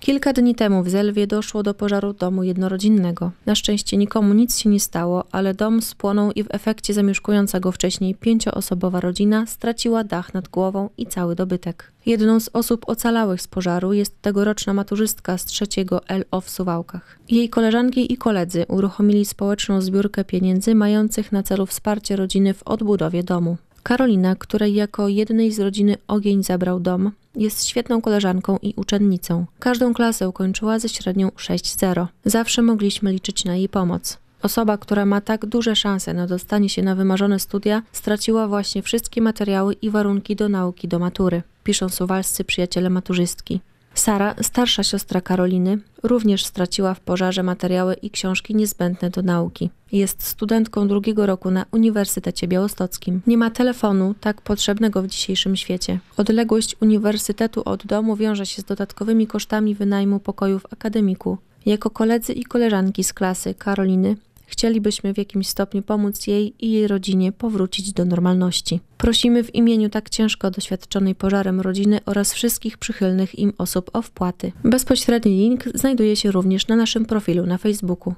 Kilka dni temu w Zelwie doszło do pożaru domu jednorodzinnego. Na szczęście nikomu nic się nie stało, ale dom spłonął i w efekcie zamieszkująca go wcześniej pięcioosobowa rodzina straciła dach nad głową i cały dobytek. Jedną z osób ocalałych z pożaru jest tegoroczna maturzystka z trzeciego LO w Suwałkach. Jej koleżanki i koledzy uruchomili społeczną zbiórkę pieniędzy mających na celu wsparcie rodziny w odbudowie domu. Karolina, której jako jednej z rodziny ogień zabrał dom, jest świetną koleżanką i uczennicą. Każdą klasę ukończyła ze średnią 6-0. Zawsze mogliśmy liczyć na jej pomoc. Osoba, która ma tak duże szanse na dostanie się na wymarzone studia, straciła właśnie wszystkie materiały i warunki do nauki do matury, piszą suwalscy przyjaciele maturzystki. Sara, starsza siostra Karoliny, również straciła w pożarze materiały i książki niezbędne do nauki. Jest studentką drugiego roku na Uniwersytecie Białostockim. Nie ma telefonu, tak potrzebnego w dzisiejszym świecie. Odległość uniwersytetu od domu wiąże się z dodatkowymi kosztami wynajmu pokojów akademiku. Jako koledzy i koleżanki z klasy Karoliny Chcielibyśmy w jakimś stopniu pomóc jej i jej rodzinie powrócić do normalności. Prosimy w imieniu tak ciężko doświadczonej pożarem rodziny oraz wszystkich przychylnych im osób o wpłaty. Bezpośredni link znajduje się również na naszym profilu na Facebooku.